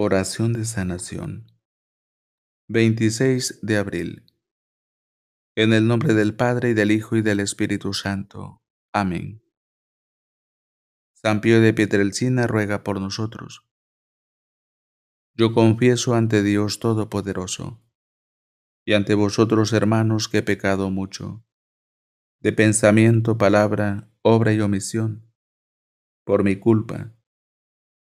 Oración de sanación. 26 de abril. En el nombre del Padre y del Hijo y del Espíritu Santo. Amén. San Pío de Pietrelcina ruega por nosotros. Yo confieso ante Dios Todopoderoso y ante vosotros, hermanos, que he pecado mucho, de pensamiento, palabra, obra y omisión, por mi culpa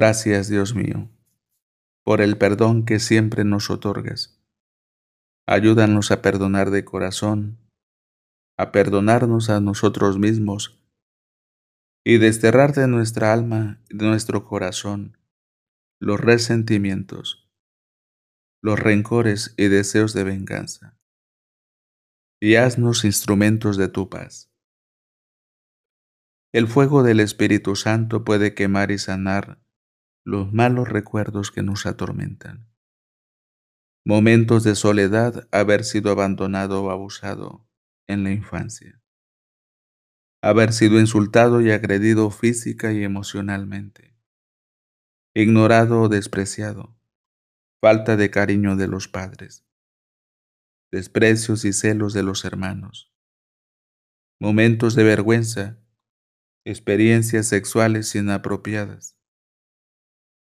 Gracias, Dios mío, por el perdón que siempre nos otorgas. Ayúdanos a perdonar de corazón, a perdonarnos a nosotros mismos y desterrar de nuestra alma y de nuestro corazón los resentimientos, los rencores y deseos de venganza. Y haznos instrumentos de tu paz. El fuego del Espíritu Santo puede quemar y sanar los malos recuerdos que nos atormentan. Momentos de soledad, haber sido abandonado o abusado en la infancia. Haber sido insultado y agredido física y emocionalmente. Ignorado o despreciado. Falta de cariño de los padres. Desprecios y celos de los hermanos. Momentos de vergüenza. Experiencias sexuales inapropiadas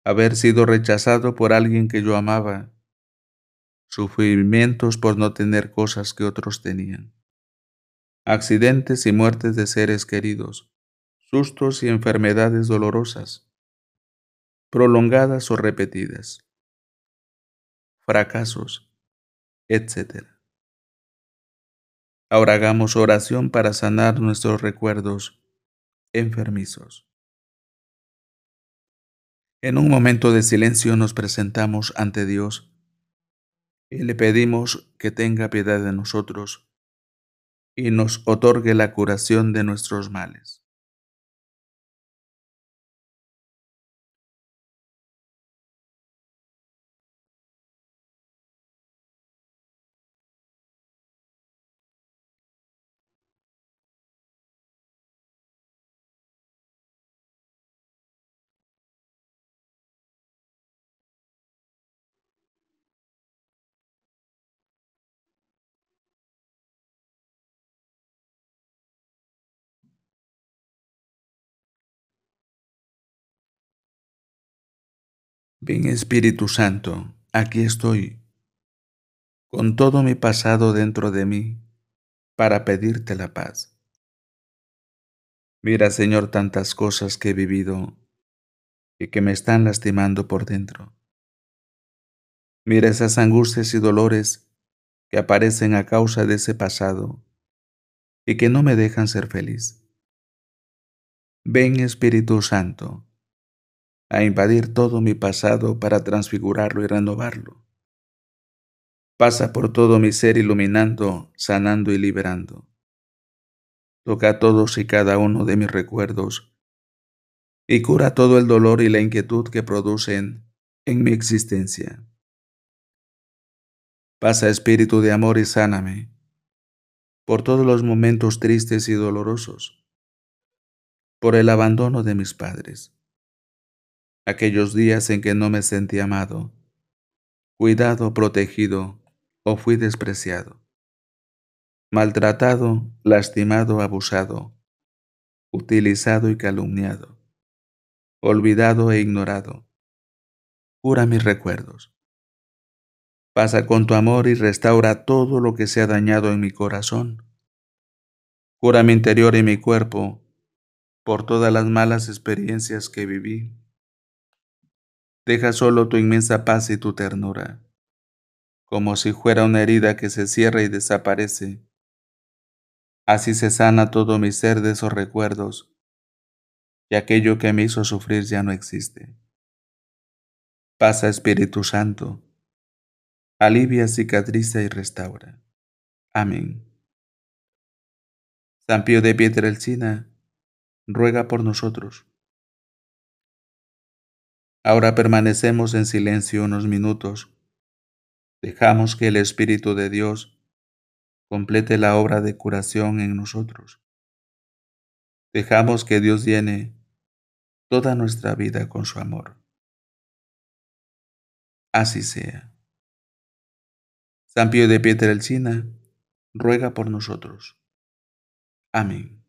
haber sido rechazado por alguien que yo amaba, sufrimientos por no tener cosas que otros tenían, accidentes y muertes de seres queridos, sustos y enfermedades dolorosas, prolongadas o repetidas, fracasos, etc. Ahora hagamos oración para sanar nuestros recuerdos enfermizos. En un momento de silencio nos presentamos ante Dios y le pedimos que tenga piedad de nosotros y nos otorgue la curación de nuestros males. Ven Espíritu Santo, aquí estoy, con todo mi pasado dentro de mí, para pedirte la paz. Mira, Señor, tantas cosas que he vivido y que me están lastimando por dentro. Mira esas angustias y dolores que aparecen a causa de ese pasado y que no me dejan ser feliz. Ven Espíritu Santo, a invadir todo mi pasado para transfigurarlo y renovarlo. Pasa por todo mi ser iluminando, sanando y liberando. Toca todos y cada uno de mis recuerdos y cura todo el dolor y la inquietud que producen en mi existencia. Pasa espíritu de amor y sáname por todos los momentos tristes y dolorosos, por el abandono de mis padres, aquellos días en que no me sentí amado, cuidado, protegido o fui despreciado, maltratado, lastimado, abusado, utilizado y calumniado, olvidado e ignorado. Cura mis recuerdos. Pasa con tu amor y restaura todo lo que se ha dañado en mi corazón. Cura mi interior y mi cuerpo por todas las malas experiencias que viví Deja solo tu inmensa paz y tu ternura, como si fuera una herida que se cierra y desaparece. Así se sana todo mi ser de esos recuerdos, y aquello que me hizo sufrir ya no existe. Pasa Espíritu Santo, alivia, cicatriza y restaura. Amén. San Pío de Pietrelcina, ruega por nosotros. Ahora permanecemos en silencio unos minutos. Dejamos que el Espíritu de Dios complete la obra de curación en nosotros. Dejamos que Dios llene toda nuestra vida con su amor. Así sea. San Pío de Pietrelcina ruega por nosotros. Amén.